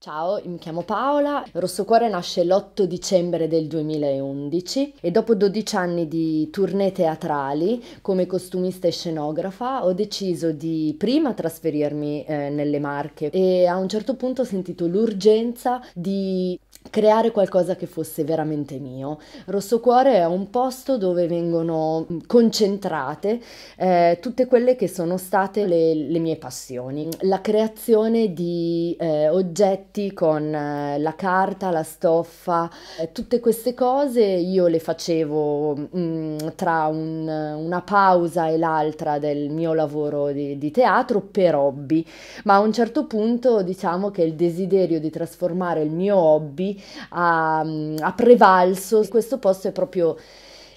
Ciao, mi chiamo Paola. Rosso Cuore nasce l'8 dicembre del 2011 e dopo 12 anni di tournée teatrali come costumista e scenografa ho deciso di prima trasferirmi eh, nelle Marche e a un certo punto ho sentito l'urgenza di creare qualcosa che fosse veramente mio. Rosso Cuore è un posto dove vengono mm, concentrate eh, tutte quelle che sono state le, le mie passioni. La creazione di eh, oggetti con eh, la carta, la stoffa, eh, tutte queste cose io le facevo mh, mm, tra un, una pausa e l'altra del mio lavoro di, di teatro per hobby, ma a un certo punto diciamo che il desiderio di trasformare il mio hobby ha, ha prevalso. Questo posto è proprio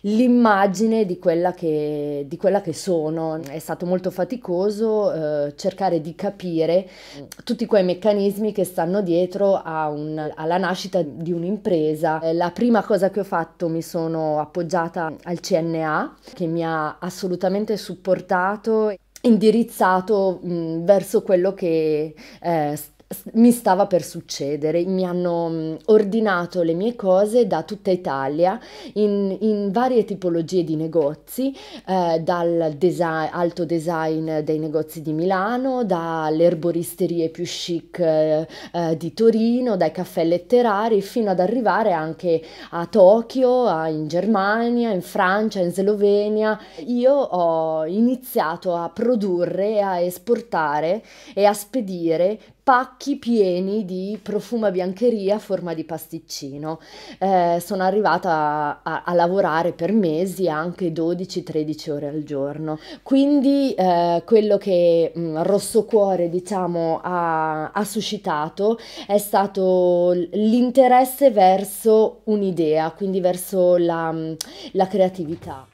l'immagine di quella, che, di quella che sono. È stato molto faticoso eh, cercare di capire tutti quei meccanismi che stanno dietro un, alla nascita di un'impresa. Eh, la prima cosa che ho fatto mi sono appoggiata al CNA che mi ha assolutamente supportato indirizzato mh, verso quello che eh, mi stava per succedere, mi hanno mm, ordinato le mie cose da tutta Italia in, in varie tipologie di negozi, eh, dal design, alto design dei negozi di Milano, dalle erboristerie più chic eh, eh, di Torino, dai caffè letterari, fino ad arrivare anche a Tokyo, a, in Germania, in Francia, in Slovenia. Io ho iniziato a produrre, a esportare e a spedire pacchi pieni di profuma biancheria a forma di pasticcino. Eh, sono arrivata a, a, a, lavorare per mesi anche 12-13 ore al giorno. Quindi eh, quello che mh, mm, Rosso Cuore diciamo, ha, ha suscitato è stato l'interesse verso un'idea, quindi verso la, mm, la creatività.